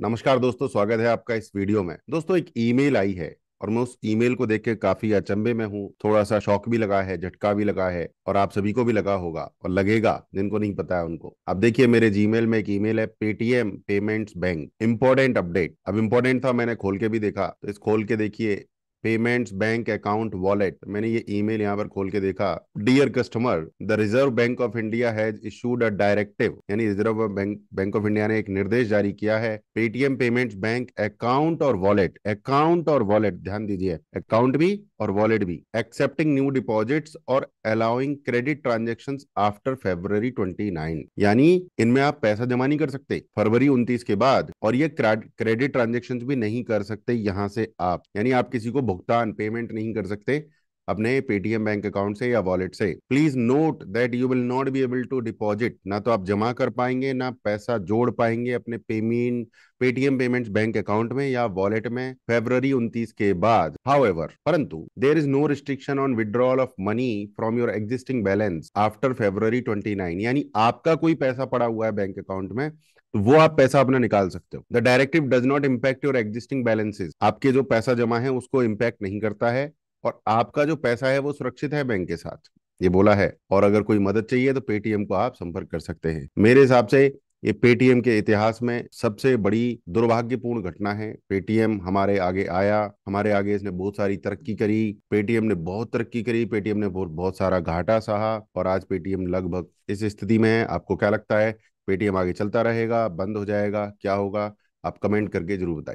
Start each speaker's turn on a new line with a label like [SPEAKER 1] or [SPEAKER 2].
[SPEAKER 1] नमस्कार दोस्तों स्वागत है आपका इस वीडियो में दोस्तों एक ईमेल आई है और मैं उस ईमेल को देख के काफी अचंभे में हूँ थोड़ा सा शौक भी लगा है झटका भी लगा है और आप सभी को भी लगा होगा और लगेगा जिनको नहीं पता है उनको अब देखिए मेरे जीमेल में एक ईमेल है Paytm payments bank important update अब इम्पोर्टेंट था मैंने खोल के भी देखा तो इस खोल के देखिए पेमेंट्स बैंक अकाउंट वॉलेट मैंने ये ईमेल यहाँ पर खोल के देखा dear customer the reserve bank of India has issued a directive यानी reserve bank bank of India ने एक निर्देश जारी किया है पेटीएम पेमेंट्स बैंक अकाउंट और वॉलेट अकाउंट और वॉलेट ध्यान दीजिए अकाउंट भी और वॉलेट भी एक्सेप्टिंग न्यू डिपॉजिट्स और allowing credit transaction after February nine यानी इनमें आप पैसा जमा नहीं कर सकते फरवरी उन्तीस के बाद और ये क्रेडिट ट्रांजेक्शन भी नहीं कर सकते यहाँ से आप यानी आप किसी को भुगतान पेमेंट नहीं कर सकते अपने पेटीएम बैंक अकाउंट से या वॉलेट से please note that you will not be able to deposit ना तो आप जमा कर पाएंगे ना पैसा जोड़ पाएंगे अपने payment Paytm payments bank account में या वॉलेट में फेब्रवरी 29 के बाद हाउ एवर परंतु there is no restriction on withdrawal of money from your existing balance after February nine यानी आपका कोई पैसा पड़ा हुआ है बैंक अकाउंट में तो वो आप पैसा अपना निकाल सकते हो the directive does not impact your existing balances आपके जो पैसा जमा है उसको इम्पैक्ट नहीं करता है और आपका जो पैसा है वो सुरक्षित है बैंक के साथ ये बोला है और अगर कोई मदद चाहिए तो पेटीएम को आप संपर्क कर सकते हैं मेरे हिसाब से ये पेटीएम के इतिहास में सबसे बड़ी दुर्भाग्यपूर्ण घटना है पेटीएम हमारे आगे आया हमारे आगे इसने बहुत सारी तरक्की करी पेटीएम ने बहुत तरक्की करी पेटीएम ने बहुत सारा घाटा सहा और आज पेटीएम लगभग इस स्थिति में है आपको क्या लगता है पेटीएम आगे चलता रहेगा बंद हो जाएगा क्या होगा आप कमेंट करके जरूर बताइए